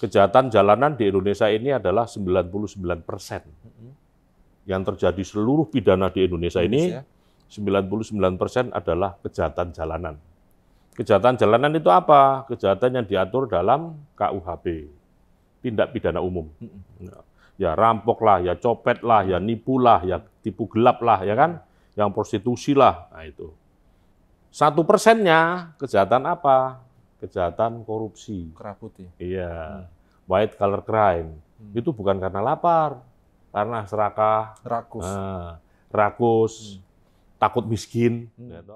kejahatan jalanan di Indonesia ini adalah 99 persen. Yang terjadi seluruh pidana di Indonesia, Indonesia. ini, 99 persen adalah kejahatan jalanan. Kejahatan jalanan itu apa? Kejahatan yang diatur dalam KUHP, tindak pidana umum. Ya rampok lah, ya copet lah, ya nipu lah, ya tipu gelap lah, ya kan? Yang prostitusi lah, nah itu. Satu persennya kejahatan apa? kejahatan korupsi. Kerabut ya? Iya. Hmm. White color crime. Hmm. Itu bukan karena lapar, karena serakah. Rakus. Nah, rakus, hmm. takut miskin. Hmm. Gitu.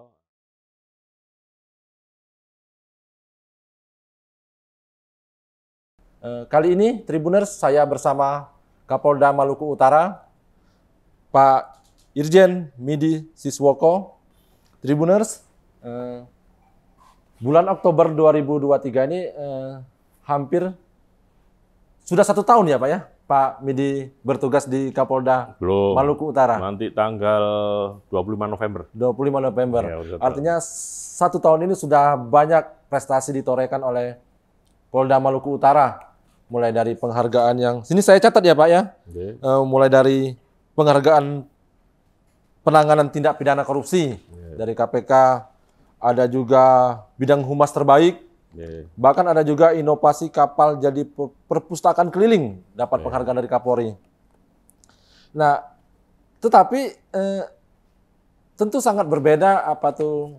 Kali ini Tribuners saya bersama Kapolda Maluku Utara, Pak Irjen Midi Siswoko. Tribuners, eh, Bulan Oktober 2023 ini eh, hampir sudah satu tahun ya Pak ya? Pak Midi bertugas di Kapolda Belum. Maluku Utara. Nanti tanggal 25 November. 25 November. Ya, Artinya satu tahun ini sudah banyak prestasi ditorekan oleh Polda Maluku Utara. Mulai dari penghargaan yang, sini saya catat ya Pak ya. Okay. Uh, eh, mulai dari penghargaan penanganan tindak pidana korupsi yeah. dari KPK ada juga bidang humas terbaik, yeah. Iya. bahkan ada juga inovasi kapal jadi perpustakaan keliling dapat yeah. penghargaan dari Kapolri. Nah, tetapi eh, tentu sangat berbeda apa tuh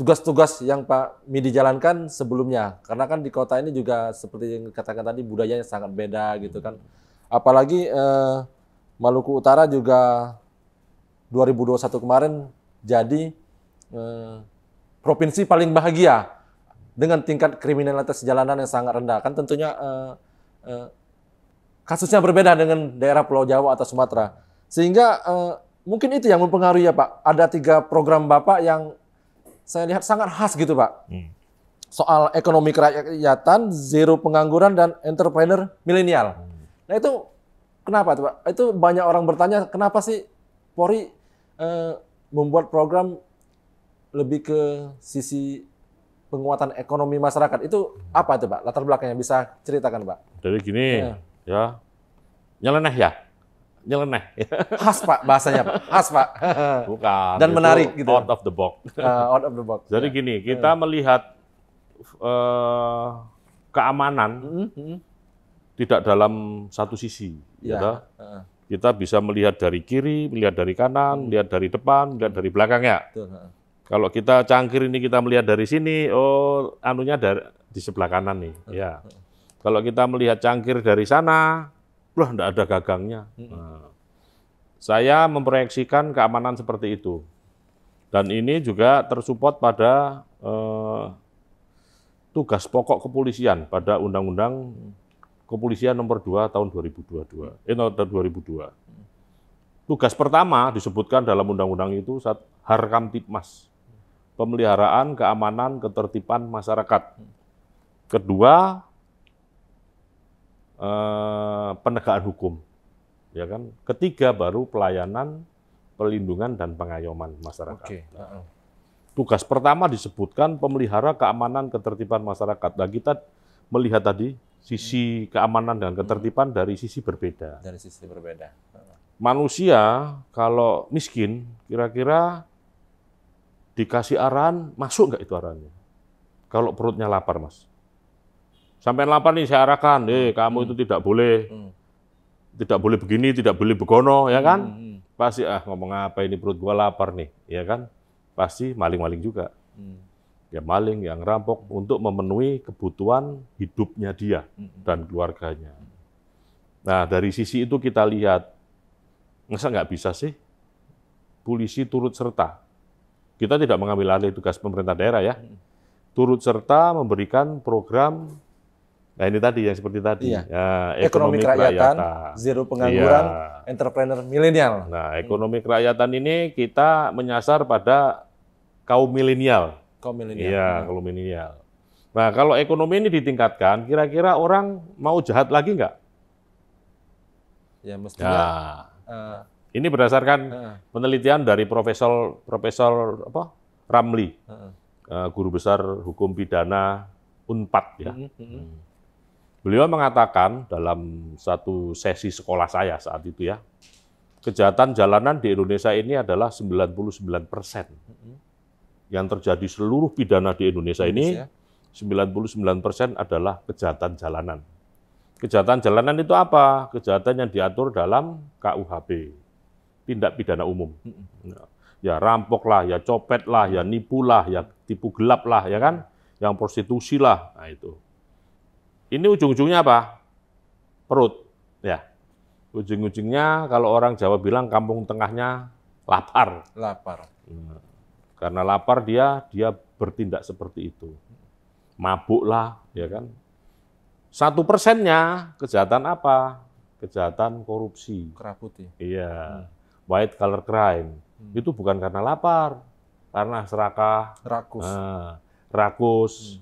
tugas-tugas yang Pak Midi jalankan sebelumnya. Karena kan di kota ini juga seperti yang katakan tadi budayanya sangat beda gitu kan. Apalagi eh, Maluku Utara juga 2021 kemarin jadi eh, provinsi paling bahagia dengan tingkat kriminalitas jalanan yang sangat rendah. Kan tentunya uh, uh, kasusnya berbeda dengan daerah Pulau Jawa atau Sumatera. Sehingga uh, mungkin itu yang mempengaruhi ya Pak. Ada tiga program Bapak yang saya lihat sangat khas gitu Pak. Hmm. Soal ekonomi kerakyatan, zero pengangguran, dan entrepreneur milenial. Hmm. Nah itu kenapa tuh Pak? Itu banyak orang bertanya kenapa sih Polri uh, membuat program lebih ke sisi penguatan ekonomi masyarakat itu apa itu Pak? Latar belakangnya bisa ceritakan Pak? Jadi gini ya, ya nyeleneh ya, nyeleneh. Khas Pak bahasanya Pak, khas Pak. Bukan. Dan menarik gitu. Out of the box. Uh, out of the box. Jadi ya. gini, iya. kita ya. melihat uh, keamanan mm -hmm. tidak dalam satu sisi, iya. ya. Gitu. Uh. Kita bisa melihat dari kiri, melihat dari kanan, hmm. melihat dari depan, melihat dari belakangnya. Betul. Ah. Kalau kita cangkir ini kita melihat dari sini, oh anunya dari di sebelah kanan nih, hmm. ya. Kalau kita melihat cangkir dari sana, loh enggak ada gagangnya. Hmm. Nah, saya memproyeksikan keamanan seperti itu. Dan ini juga tersupport pada eh, tugas pokok kepolisian pada Undang-Undang Kepolisian Nomor 2 Tahun 2022. Eh, tahun 2002. Hmm. Tugas pertama disebutkan dalam undang-undang itu Harkam Tipmas pemeliharaan keamanan ketertiban masyarakat. Kedua, eh, penegakan hukum. Ya kan? Ketiga baru pelayanan, pelindungan dan pengayoman masyarakat. Okay. tugas pertama disebutkan pemelihara keamanan ketertiban masyarakat. Nah, kita melihat tadi sisi keamanan dan ketertiban dari sisi berbeda. Dari sisi berbeda. Manusia kalau miskin kira-kira dikasih arahan, masuk nggak itu arahannya? Kalau perutnya lapar, Mas. Sampai lapar nih saya arahkan, eh hmm. kamu hmm. itu tidak boleh, hmm. tidak boleh begini, tidak boleh begono, ya kan? Hmm, hmm. Pasti ah ngomong apa ini perut gua lapar nih, ya kan? Pasti maling-maling juga. Hmm. Ya maling yang rampok untuk memenuhi kebutuhan hidupnya dia hmm. hmm. dan keluarganya. Nah dari sisi itu kita lihat, masa nggak bisa sih polisi turut serta kita tidak mengambil alih tugas pemerintah daerah ya, hmm. turut serta memberikan program Nah ini tadi yang seperti tadi, iya. ya, ekonomi, kerakyatan, zero pengangguran, iya. entrepreneur milenial. Nah ekonomi kerakyatan ini kita menyasar pada kaum milenial. Kaum milenial. Iya, hmm. kaum milenial. Nah kalau ekonomi ini ditingkatkan, kira-kira orang mau jahat lagi nggak? Ya mestinya. Nah. Uh, ini berdasarkan penelitian dari Profesor Profesor apa? Ramli, uh. guru besar hukum pidana Unpad ya. Mhm, mhm. Hmm. Beliau mengatakan dalam satu sesi sekolah saya saat itu ya, kejahatan jalanan di Indonesia ini adalah 99 persen. Mhm. Yang terjadi seluruh pidana di Indonesia, Indonesia. ini, 99 persen adalah kejahatan jalanan. Kejahatan jalanan itu apa? Kejahatan yang diatur dalam KUHP tindak pidana umum. Ya, ya rampok lah, ya copet lah, ya nipu lah, ya tipu gelap lah, ya kan? Yang prostitusi lah, nah itu. Ini ujung-ujungnya apa? Perut, ya. Ujung-ujungnya kalau orang Jawa bilang kampung tengahnya lapar. Lapar. Nah, karena lapar dia dia bertindak seperti itu. Mabuk lah, ya kan? Satu persennya kejahatan apa? Kejahatan korupsi. Keraputi. Iya. Hmm white color crime hmm. itu bukan karena lapar, karena serakah, rakus, uh, rakus, hmm.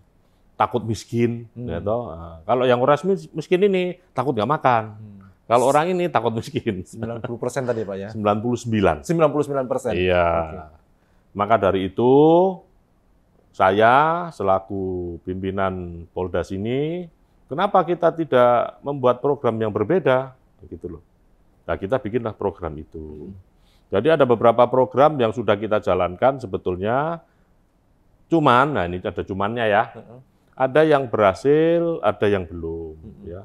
takut miskin, hmm. gitu. Uh, kalau yang orang miskin ini takut nggak makan. Hmm. Kalau orang ini takut miskin. 90% persen tadi Pak ya? 99. 99%? persen. Iya. Okay. Maka dari itu, saya selaku pimpinan Polda sini, kenapa kita tidak membuat program yang berbeda? Begitu loh. Nah, kita bikinlah program itu. Jadi ada beberapa program yang sudah kita jalankan sebetulnya, cuman, nah ini ada cumannya ya, ada yang berhasil, ada yang belum. Ya,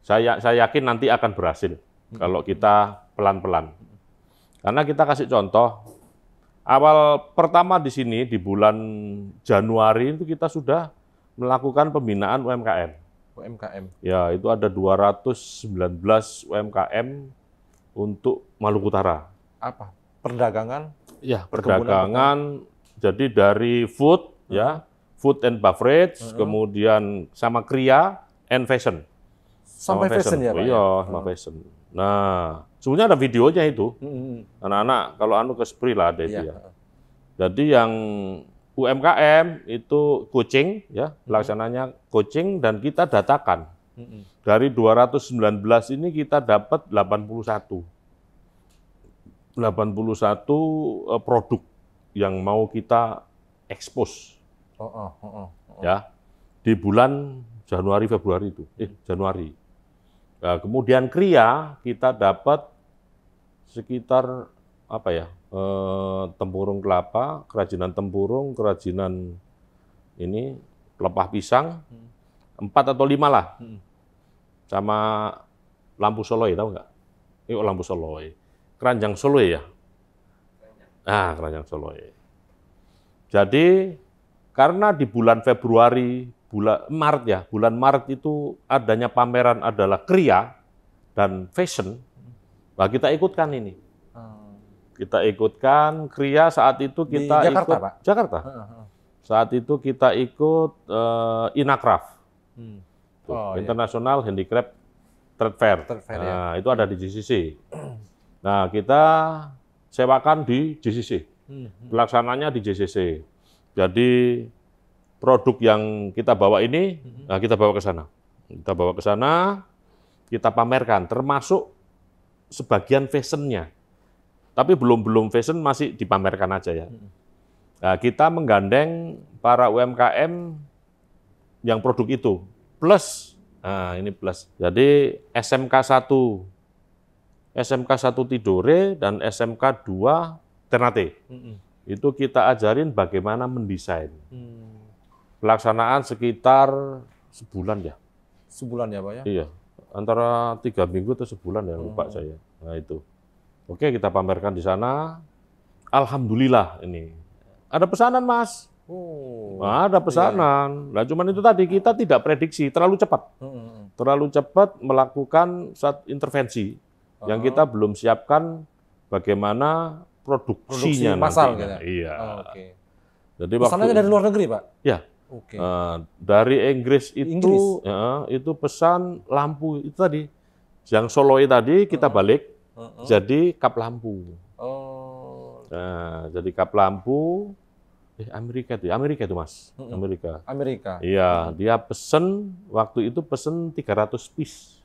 saya saya yakin nanti akan berhasil kalau kita pelan-pelan. Karena kita kasih contoh, awal pertama di sini di bulan Januari itu kita sudah melakukan pembinaan UMKM. UMKM. Ya, itu ada 219 UMKM untuk Maluku Utara. Apa? Perdagangan? Ya, perdagangan. Apa? Jadi dari food ya, hmm. ya, food and beverage, hmm. kemudian sama kria and fashion. Sampai sama fashion, fashion ya, Pak. Oh, iya, ya? sama hmm. fashion. Nah, sebenarnya ada videonya itu. Hmm, hmm, hmm. Anak-anak hmm. kalau anu ke Spree lah ada iya. ya. dia. Jadi yang UMKM itu coaching ya pelaksananya coaching dan kita datakan dari 219 ini kita dapat 81 81 eh, produk yang mau kita expose oh, oh, oh, oh, oh. ya di bulan Januari Februari itu eh Januari nah, kemudian kria kita dapat sekitar apa ya Eh, tempurung kelapa, kerajinan tempurung, kerajinan ini lepah pisang, hmm. empat atau lima lah, hmm. sama lampu soloi tahu nggak? Yuk lampu soloi, keranjang soloi ya, ah keranjang soloi. Jadi karena di bulan Februari, bulan Maret ya, bulan Maret itu adanya pameran adalah kria dan fashion, nah kita ikutkan ini. Ah kita ikutkan Kria saat itu kita Di Jakarta, ikut Pak? Jakarta. Saat itu kita ikut uh, Hmm. Oh, iya. Internasional iya. Handicraft Trade Fair. Trade Fair nah, ya. itu ada di GCC. Hmm. Nah, kita sewakan di GCC. Hmm, hmm. Pelaksananya di GCC. Jadi produk yang kita bawa ini, nah kita bawa ke sana. Kita bawa ke sana, kita pamerkan termasuk sebagian fashionnya. Tapi belum-belum fashion masih dipamerkan aja ya. Hmm. Nah, kita menggandeng para UMKM yang produk itu. Plus, nah ini plus. Jadi SMK 1, SMK 1 Tidore, dan SMK 2 Ternate. Mm Itu kita ajarin bagaimana mendesain. Mm. Pelaksanaan sekitar sebulan ya. Sebulan ya Pak ya? Iya, antara tiga minggu atau sebulan ya, lupa oh. saya. Nah itu. Oke, kita pamerkan di sana. Alhamdulillah ini. Ada pesanan, Mas. Oh, nah, ada pesanan. Iya. Nah, cuman itu tadi kita tidak prediksi, terlalu cepat. Hmm, hmm, hmm. Terlalu cepat melakukan saat intervensi -huh. yang oh. kita belum siapkan bagaimana produksinya Produksi masal gitu. Ya? Iya. Oh, okay. Jadi Pesanannya waktu, dari luar negeri, Pak? Ya. Oke. Okay. Uh, eh, dari Inggris itu Inggris. Ya, itu pesan lampu itu tadi yang Soloi tadi kita balik jadi kap lampu. Oh. Nah, jadi kap lampu eh Amerika tuh, ya? Amerika tuh Mas, uh Amerika. Amerika. Iya, dia pesen waktu itu pesen 300 piece.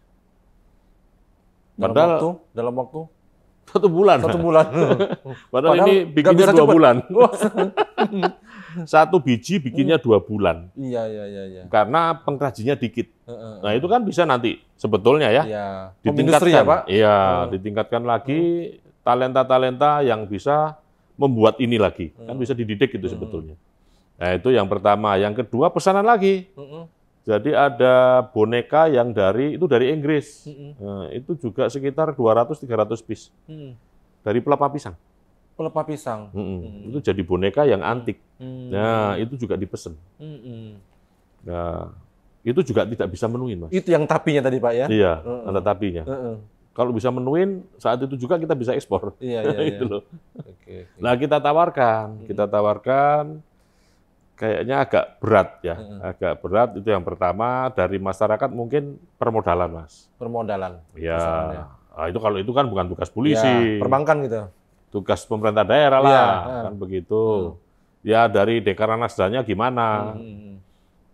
Dalam Padahal waktu, dalam waktu satu bulan. Satu bulan. Padahal, Padahal ini bikinnya dua cepet. bulan. satu biji bikinnya hmm. dua bulan. Iya, iya, iya. iya. Karena pengrajinnya dikit. Uh, nah itu kan bisa nanti sebetulnya ya. Iya. Ditingkatkan. ya Pak? Iya, ditingkatkan lagi talenta-talenta yang bisa membuat ini lagi. Kan bisa dididik itu sebetulnya. Nah itu yang pertama. Yang kedua pesanan lagi. Jadi ada boneka yang dari itu dari Inggris. Uh, uh. nah, itu juga sekitar 200 300 piece. uh. piece Dari pelapa pisang pelepah pisang. Mm -mm. Mm. Itu jadi boneka yang antik. Mm. Nah, itu juga dipesan. Mm -mm. Nah, itu juga tidak bisa menuin, Mas. Itu yang tapinya tadi, Pak ya? Iya, mm -mm. ada tapinya. Mm -mm. Kalau bisa menuin, saat itu juga kita bisa ekspor. Iya, iya, iya. itu loh. Okay, okay. Nah, kita tawarkan, kita tawarkan kayaknya agak berat ya. Agak berat itu yang pertama dari masyarakat mungkin permodalan, Mas. Permodalan. Iya. Nah, itu kalau itu kan bukan tugas polisi. Ya, perbankan gitu tugas pemerintah daerah lah, yeah, kan. kan begitu. Hmm. Ya dari Dekaranasdanya gimana? Hmm, hmm, hmm.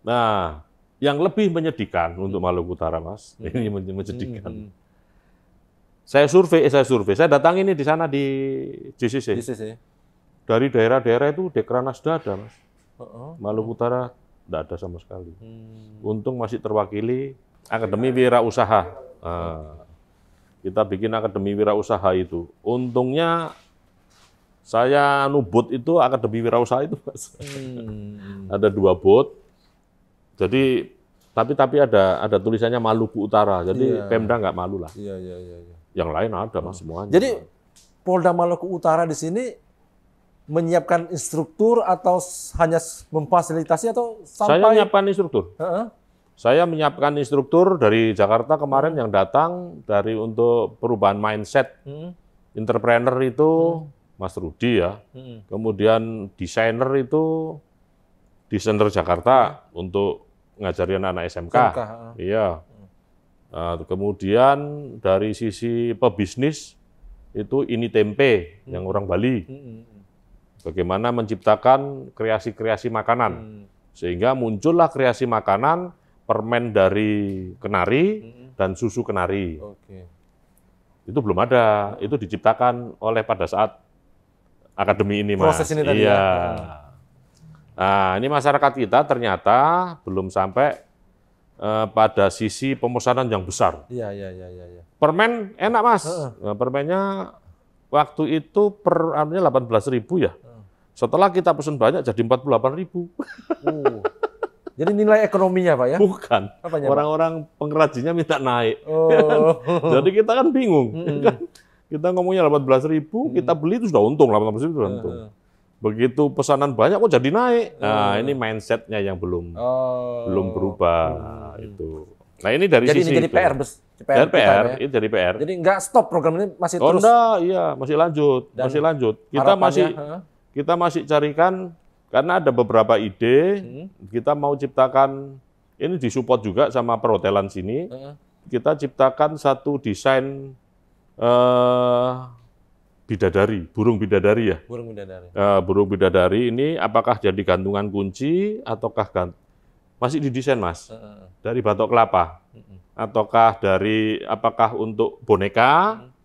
Nah, yang lebih menyedihkan hmm. untuk Maluku Utara, Mas, hmm. ini menyedihkan. Hmm, hmm. Saya survei, eh, saya survei, saya datang ini di sana di JCC. JCC. Dari daerah-daerah itu Dekranasda ada, Mas. Oh, oh. Maluku Utara tidak ada sama sekali. Hmm. Untung masih terwakili Akademi iya. Wirausaha. Nah, kita bikin Akademi Wirausaha itu. Untungnya saya nubut bot itu akademi wirausaha itu mas. Hmm. ada dua bot. Jadi tapi tapi ada ada tulisannya Maluku Utara. Jadi yeah. Pemda nggak malu lah. Iya Yeah, iya, iya. Yang lain ada mas semuanya. Jadi Polda Maluku Utara di sini menyiapkan instruktur atau hanya memfasilitasi atau sampai? Saya menyiapkan instruktur. Uh -uh. Saya menyiapkan instruktur dari Jakarta kemarin hmm. yang datang dari untuk perubahan mindset. Hmm. Entrepreneur itu hmm. Mas Rudi ya. Hmm. Kemudian desainer itu desainer Jakarta hmm. untuk ngajarin anak SMK. SMK. Iya. Nah, kemudian dari sisi pebisnis itu ini tempe hmm. yang orang Bali. Hmm. Bagaimana menciptakan kreasi-kreasi makanan. Hmm. Sehingga muncullah kreasi makanan permen dari kenari hmm. dan susu kenari. Okay. Itu belum ada, itu diciptakan oleh pada saat akademi ini mas. Proses ini tadi ya. iya. ya. Nah ini masyarakat kita ternyata belum sampai uh, pada sisi pemesanan yang besar. Iya iya iya iya. iya. Permen enak mas. Uh -uh. Nah, permennya waktu itu per artinya 18 ribu ya. Uh. Setelah kita pesen banyak jadi 48 ribu. Uh. Jadi nilai ekonominya Pak ya? Bukan. Orang-orang pengrajinnya minta naik. Oh. jadi kita kan bingung. Mm -hmm. Kita ngomongnya 18 ribu, hmm. kita beli itu sudah untung, 18 ribu sudah untung. Uh. Begitu pesanan banyak kok jadi naik. Nah, ini mindsetnya yang belum -huh. Oh. belum berubah -huh. Nah, hmm. itu. Nah, ini dari jadi sisi ini jadi itu. PR, bes, PR, PR, PR ya. ini jadi PR. Jadi nggak stop program ini masih oh, terus. Enggak, iya, masih lanjut, Dan masih lanjut. Kita masih huh? kita masih carikan karena ada beberapa ide hmm. kita mau ciptakan ini disupport juga sama perhotelan sini. Uh. Kita ciptakan satu desain Eh, bidadari, burung bidadari ya. Burung bidadari. Uh, burung bidadari ini apakah jadi gantungan kunci ataukah gant masih didesain mas? Uh, uh. Dari batok kelapa, uh, uh. ataukah dari apakah untuk boneka? Uh.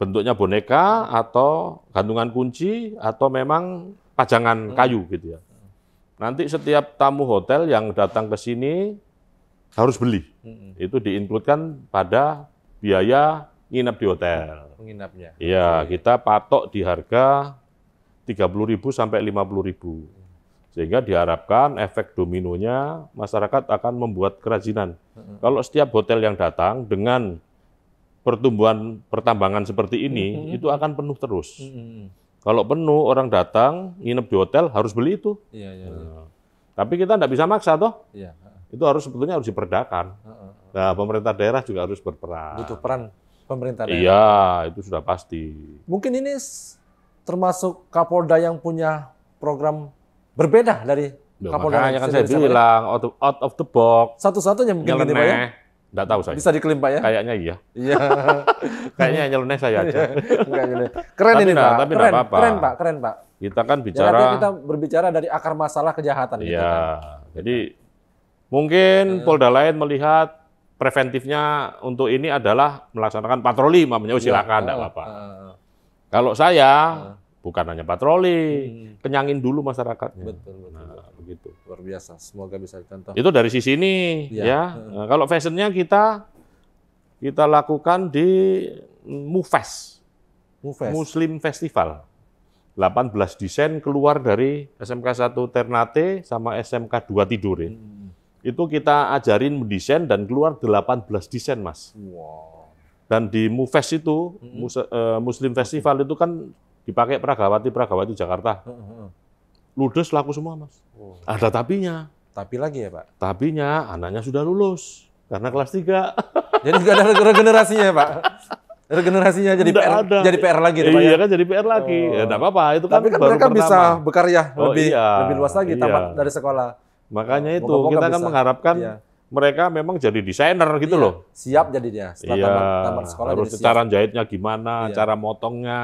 Bentuknya boneka atau gantungan kunci atau memang pajangan uh. kayu gitu ya. Nanti setiap tamu hotel yang datang ke sini harus beli. Itu diinkludkan pada biaya nginap di hotel. Nginapnya. Iya, okay. kita patok di harga 30.000 sampai 50.000. Sehingga diharapkan efek dominonya masyarakat akan membuat kerajinan. Mm-hmm. Kalau setiap hotel yang datang dengan pertumbuhan pertambangan seperti ini, mm-hmm. itu akan penuh terus. Mm-hmm. Kalau penuh orang datang nginep di hotel harus beli itu. Iya, iya, iya. nah. Tapi kita tidak bisa maksa toh. Iya. Itu harus sebetulnya harus diperdakan. Nah, pemerintah daerah juga harus berperan. Butuh peran pemerintah daerah. Iya, itu sudah pasti. Mungkin ini termasuk Kapolda yang punya program berbeda dari Loh, ya, Kapolda makanya kan saya bilang out of, out of the box. Satu-satunya mungkin ya? nyeleneh. Pak Nggak tahu saya. Bisa diklaim ya? Kayaknya iya. Iya. Kayaknya nyeleneh saya aja. Enggak iya, nyeleneh. Keren tapi ini nah, Pak. Tapi keren, apa -apa. keren Pak, keren Pak. Kita kan ya, bicara. Ya, kita berbicara dari akar masalah kejahatan. Iya. Gitu, kan? Jadi mungkin iya. Polda lain melihat preventifnya untuk ini adalah melaksanakan patroli mamanya oh, iya. silakan tidak ya, oh, apa-apa. Uh, Kalau saya uh, bukan hanya patroli, hmm. kenyangin dulu masyarakatnya. Betul, betul, nah, begitu. Luar biasa. Semoga bisa dicontoh. Itu dari sisi ini iya. ya. ya. Nah, kalau fashionnya kita kita lakukan di MUFES. MUFES. Muslim Festival. 18 desain keluar dari SMK 1 Ternate sama SMK 2 Tidore. Hmm itu kita ajarin mendesain dan keluar 18 desain mas. Wow. Dan di MUFES itu hmm. eh, Muslim Festival itu kan dipakai peragawati peragawati Jakarta. Hmm, hmm, -hmm. Ludes laku semua mas. Oh. Ada tapinya. Tapi lagi ya pak? Tapinya anaknya sudah lulus karena kelas 3. Jadi sudah ada regenerasinya ya pak? regenerasinya jadi PR ada. jadi PR lagi Iya ya? kan jadi PR lagi. Oh. Ya apa-apa, itu kan Tapi kan, kan mereka pertama. bisa bekerja oh, lebih iya. lebih luas lagi iya. tamat dari sekolah. Makanya iya, itu Moga -moga kita kan mengharapkan iya. mereka memang jadi desainer gitu iya. loh. Siap jadinya. dia. Setelah iya. tamat, sekolah Harus jadi cara siap. jahitnya gimana, iya. cara motongnya,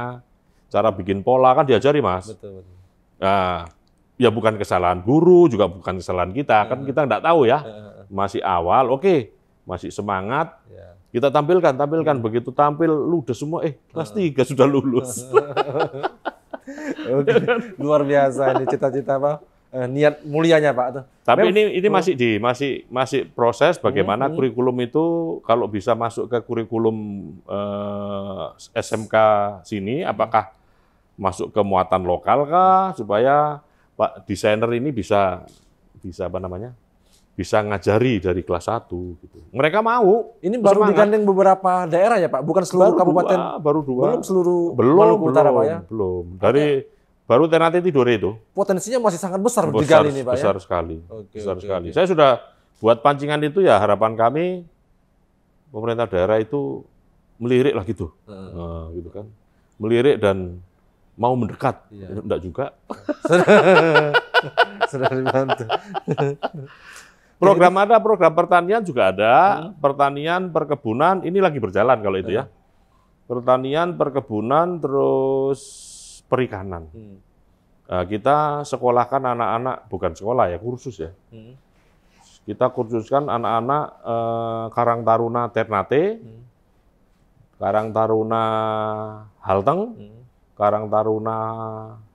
cara bikin pola kan diajari mas. Betul. betul. Nah, ya bukan kesalahan guru juga bukan kesalahan kita iya, kan iya. kita nggak tahu ya masih awal oke masih semangat kita tampilkan tampilkan begitu tampil lu udah semua eh kelas tiga sudah lulus Oke, luar biasa ini cita-cita apa? eh, niat mulianya Pak tuh. Tapi Memang, ini ini masih oh. di masih masih proses bagaimana hmm, kurikulum itu kalau bisa masuk ke kurikulum eh, SMK sini hmm. apakah masuk ke muatan lokal kah supaya Pak desainer ini bisa bisa apa namanya? bisa ngajari dari kelas 1 gitu. Mereka mau. Ini baru semangat. digandeng beberapa daerah ya, Pak, bukan seluruh baru kabupaten. Dua, baru dua. Belum seluruh belum, Maluku belum, Utara, Pak ya. Belum. Dari okay baru nanti Tidore itu. Potensinya masih sangat besar, besar digali ini Pak ya? Besar ya? sekali, besar okay, sekali. Okay. Saya sudah buat pancingan itu ya harapan kami pemerintah daerah itu melirik lah gitu, hmm. nah, gitu kan, melirik dan mau mendekat, iya. enggak juga. Sudah dibantu. program ada, program pertanian juga ada, hmm. pertanian, perkebunan, ini lagi berjalan kalau itu ya. Iya. Pertanian, perkebunan, terus perikanan. Hmm. Nah, kita sekolahkan anak-anak, bukan sekolah ya, kursus ya. Hmm. Kita kursuskan anak-anak eh, Karang Taruna Ternate, hmm. Karang Taruna Halteng, hmm. Karang Taruna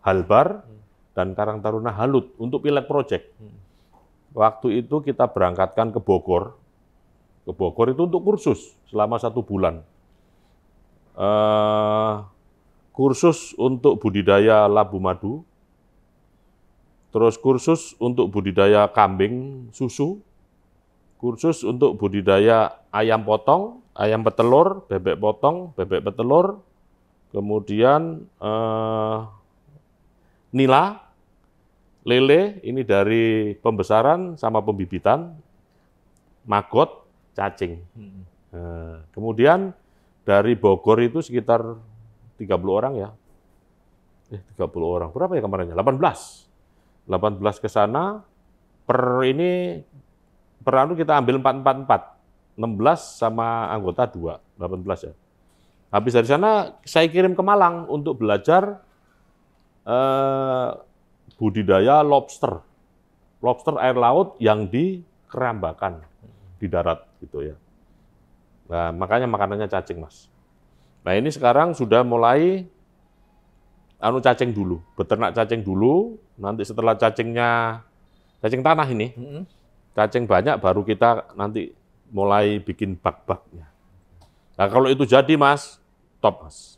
Halbar, hmm. dan Karang Taruna Halut untuk pilot project. Hmm. Waktu itu kita berangkatkan ke Bogor. Ke Bogor itu untuk kursus selama satu bulan. Eh, kursus untuk budidaya labu madu, terus kursus untuk budidaya kambing susu, kursus untuk budidaya ayam potong, ayam petelur, bebek potong, bebek petelur, kemudian eh, nila, lele, ini dari pembesaran sama pembibitan, magot, cacing. Hmm. Eh, kemudian dari Bogor itu sekitar 30 orang ya. Eh, 30 orang. Berapa ya kemarinnya? 18. 18 ke sana per ini per anu kita ambil 444. 16 sama anggota 2, 18 ya. Habis dari sana saya kirim ke Malang untuk belajar eh, budidaya lobster. Lobster air laut yang dikerambakan di darat gitu ya. Nah, makanya makanannya cacing, Mas. Nah ini sekarang sudah mulai anu cacing dulu, beternak cacing dulu, nanti setelah cacingnya, cacing tanah ini, cacing banyak baru kita nanti mulai bikin bak-baknya. Nah kalau itu jadi mas, top mas.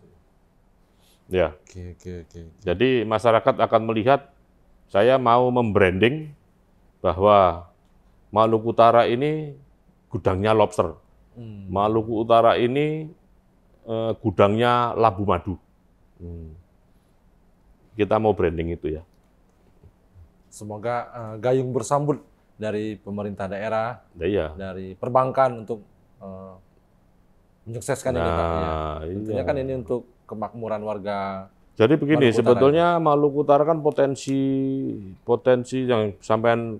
Ya. Oke, oke, oke. Jadi masyarakat akan melihat, saya mau membranding bahwa Maluku Utara ini gudangnya lobster. Hmm. Maluku Utara ini Eh, gudangnya labu madu. Hmm. Kita mau branding itu ya. Semoga eh, gayung bersambut dari pemerintah daerah, ya, iya. dari perbankan untuk eh, menyukseskan nah, ini iya. iya. Tentunya iya. kan ini untuk kemakmuran warga. Jadi begini, Maluku sebetulnya Utara. Maluku Utara kan potensi potensi yang sampean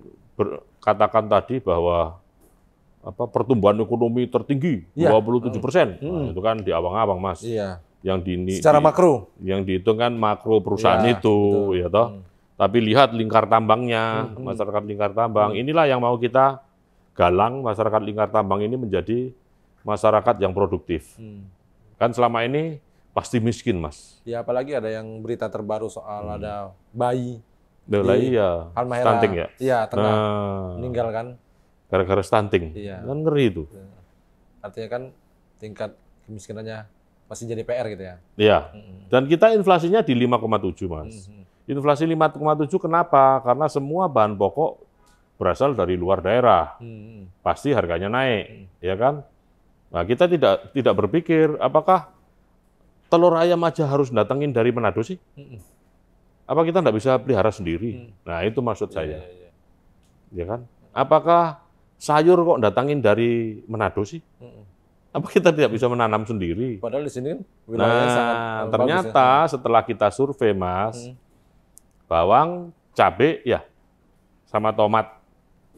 katakan tadi bahwa apa pertumbuhan ekonomi tertinggi ya. 27 persen. Hmm. Nah, itu kan di awang-awang mas. Iya. Yang di secara di, makro. Yang dihitung kan makro perusahaan ya, itu, betul. ya toh. Hmm. Tapi lihat lingkar tambangnya hmm, hmm. masyarakat lingkar tambang. Hmm. Inilah yang mau kita galang masyarakat lingkar tambang ini menjadi masyarakat yang produktif. Hmm. Kan selama ini pasti miskin mas. Ya apalagi ada yang berita terbaru soal hmm. ada bayi. di iya. Almahera. Stunting ya. Iya tengah nah. meninggal kan gara-gara stunting. Iya. Kan ngeri itu. Iya. Artinya kan tingkat kemiskinannya masih jadi PR gitu ya. Iya. Dan kita inflasinya di 5,7, Mas. Mm-hmm. Inflasi 5,7 kenapa? Karena semua bahan pokok berasal dari luar daerah. Mm-hmm. Pasti harganya naik, mm-hmm. ya kan? Nah, kita tidak tidak berpikir apakah telur ayam aja harus datangin dari Manado sih? Mm-hmm. Apa kita nggak bisa pelihara sendiri? hmm Nah, itu maksud yeah, saya. Yeah, yeah. Ya kan? Apakah sayur kok datangin dari Manado sih? Apa kita tidak bisa menanam sendiri? Padahal di sini kan wilayahnya nah, sangat ya. ternyata ya. setelah kita survei, Mas, hmm. bawang, cabe ya, sama tomat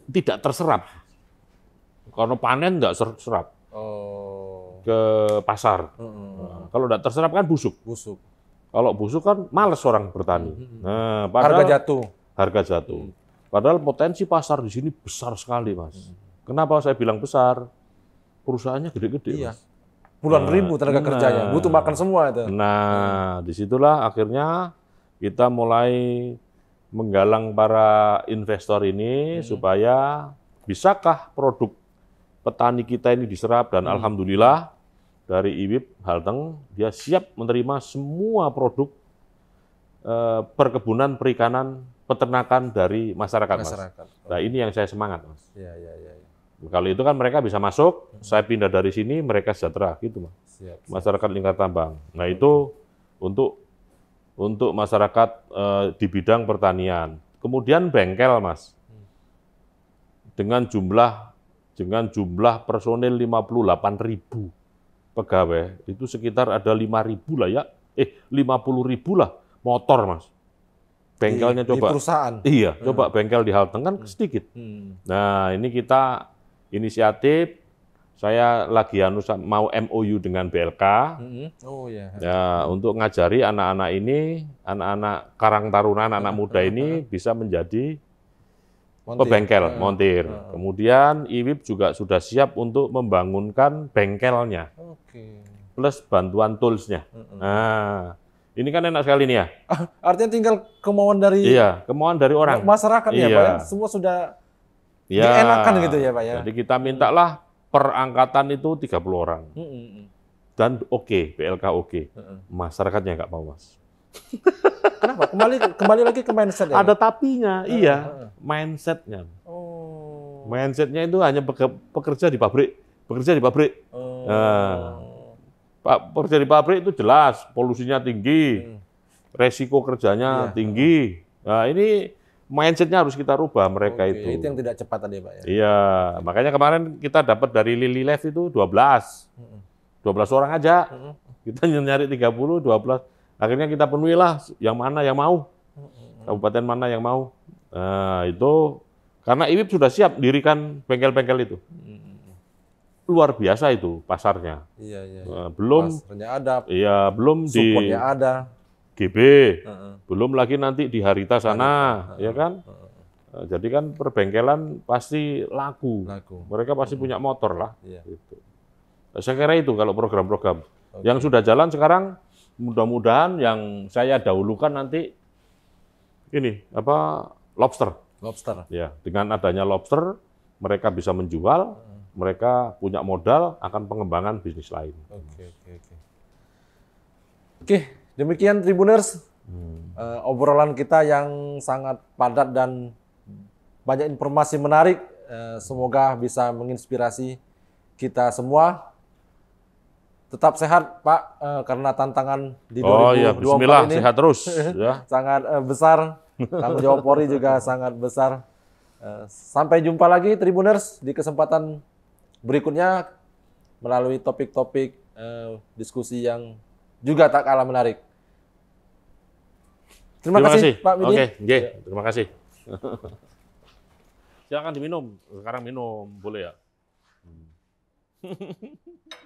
tidak terserap. Karena panen nggak serap oh. ke pasar. Hmm. kalau nggak terserap kan busuk. Busuk. Kalau busuk kan males orang bertani. Hmm. Nah, harga jatuh. Harga jatuh. Hmm. Padahal potensi pasar di sini besar sekali, Mas. Hmm. Kenapa saya bilang besar? Perusahaannya gede-gede, iya. Mas. Puluhan nah, ribu tenaga nah, kerjanya, butuh makan semua itu. Nah, disitulah akhirnya kita mulai menggalang para investor ini hmm. supaya bisakah produk petani kita ini diserap dan hmm. alhamdulillah dari IWIP Halteng dia siap menerima semua produk Eh, perkebunan, perikanan, peternakan dari masyarakat, masyarakat. Mas. Nah ini yang saya semangat mas. Ya, ya, ya, ya, Kalau itu kan mereka bisa masuk, saya pindah dari sini, mereka sejahtera gitu mas. Siap, Masyarakat lingkar tambang. Nah itu untuk untuk masyarakat uh, di bidang pertanian. Kemudian bengkel mas, hmm. dengan jumlah dengan jumlah personil delapan ribu pegawai itu sekitar ada lima ribu lah ya, eh puluh ribu lah Motor, Mas. Bengkelnya di, coba. Di perusahaan. Iya, hmm. coba bengkel di Halteng kan hmm. sedikit. Hmm. Nah, ini kita inisiatif saya lagi anu mau MOU dengan BLK. hmm Oh ya. Ya untuk ngajari anak-anak ini, anak-anak Karang Taruna, anak-anak hmm. muda ini hmm. bisa menjadi ke bengkel hmm. montir. hmm. Kemudian IWIP juga sudah siap untuk membangunkan bengkelnya. Okay. Plus bantuan toolsnya. hmm Nah, ini kan enak sekali nih ya. Ah, artinya tinggal kemauan dari Iya, kemauan dari orang. Masyarakat iya. ya Pak ya. Iya. Semua sudah ya. dienakan gitu ya Pak ya. Jadi kita mintalah perangkatan itu 30 orang. -mm. Dan oke, okay, PLK oke. Okay. -mm. Masyarakatnya nggak mau, Mas. Kenapa? Kembali kembali lagi ke mindset ya. Ada tapinya, -mm. iya. Ah, ah, Mindsetnya. Oh. Mindsetnya itu hanya pekerja di pabrik, pekerja di pabrik. Oh. Nah, Pak kerja di pabrik itu jelas polusinya tinggi, hmm. resiko kerjanya ya. tinggi. Nah ini mindsetnya harus kita rubah mereka Oke, itu. Itu yang tidak cepat tadi Pak ya? Iya, makanya kemarin kita dapat dari Lily Left itu 12. 12 hmm. orang aja. Hmm. Kita nyari 30, 12. Akhirnya kita penuhilah yang mana yang mau. Hmm. Kabupaten mana yang mau. Nah, itu karena IWIP sudah siap dirikan bengkel-bengkel itu luar biasa itu pasarnya. Iya, iya. iya. Eh, belum pasarnya ada. Iya, belum di ada. GB. Uh -uh. Belum lagi nanti di Harita sana, uh -uh. ya kan? Uh -uh. Jadi kan perbengkelan pasti laku. laku. Mereka pasti uh uh punya motor lah. Iya. Gitu. Eh, saya kira itu kalau program-program okay. yang sudah jalan sekarang mudah-mudahan yang saya dahulukan nanti ini apa lobster. Lobster. Ya, dengan adanya lobster mereka bisa menjual mereka punya modal akan pengembangan bisnis lain. Oke, oke, oke. Oke, demikian Tribuners hmm. uh, obrolan kita yang sangat padat dan banyak informasi menarik. Uh, semoga bisa menginspirasi kita semua. Tetap sehat, Pak, uh, karena tantangan di oh, 2024 ya, ini sehat terus. ya. sangat uh, besar. Tanggung jawab Polri juga sangat besar. sampai jumpa lagi, Tribuners, di kesempatan berikutnya melalui topik-topik eh, diskusi yang juga tak kalah menarik. Terima, terima kasih, kasih, Pak Midi. Oke, okay. yeah. terima kasih. Silakan diminum. Sekarang minum, boleh ya? Hmm.